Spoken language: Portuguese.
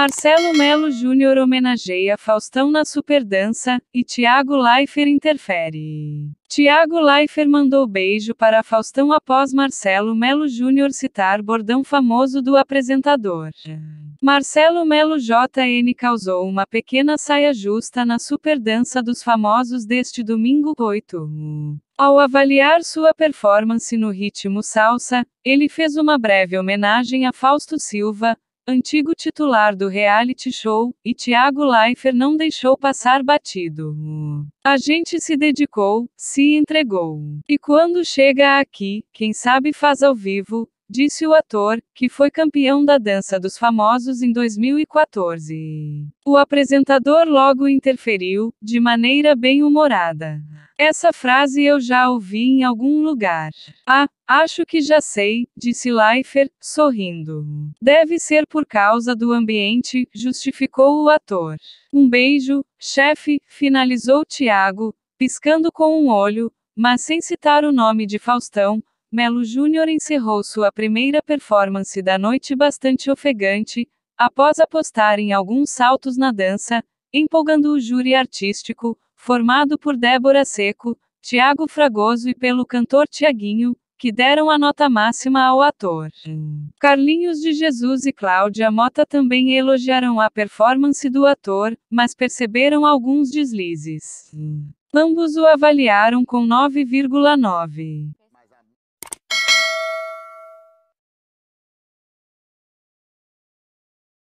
Marcelo Melo Júnior homenageia Faustão na Superdança, e Tiago Leifert interfere. Tiago Leifert mandou beijo para Faustão após Marcelo Melo Júnior citar bordão famoso do apresentador. Marcelo Melo JN causou uma pequena saia justa na Superdança dos Famosos deste domingo 8. Ao avaliar sua performance no ritmo salsa, ele fez uma breve homenagem a Fausto Silva, antigo titular do reality show, e Tiago Leifert não deixou passar batido. A gente se dedicou, se entregou. E quando chega aqui, quem sabe faz ao vivo, disse o ator, que foi campeão da Dança dos Famosos em 2014. O apresentador logo interferiu, de maneira bem humorada. Essa frase eu já ouvi em algum lugar. Ah, acho que já sei, disse Leifert, sorrindo. Deve ser por causa do ambiente, justificou o ator. Um beijo, chefe, finalizou Tiago, piscando com um olho, mas sem citar o nome de Faustão Melo Júnior encerrou sua primeira performance da noite bastante ofegante, após apostar em alguns saltos na dança, empolgando o júri artístico, formado por Débora Seco, Tiago Fragoso e pelo cantor Tiaguinho, que deram a nota máxima ao ator. Carlinhos de Jesus e Cláudia Mota também elogiaram a performance do ator, mas perceberam alguns deslizes. Ambos o avaliaram com 9,9.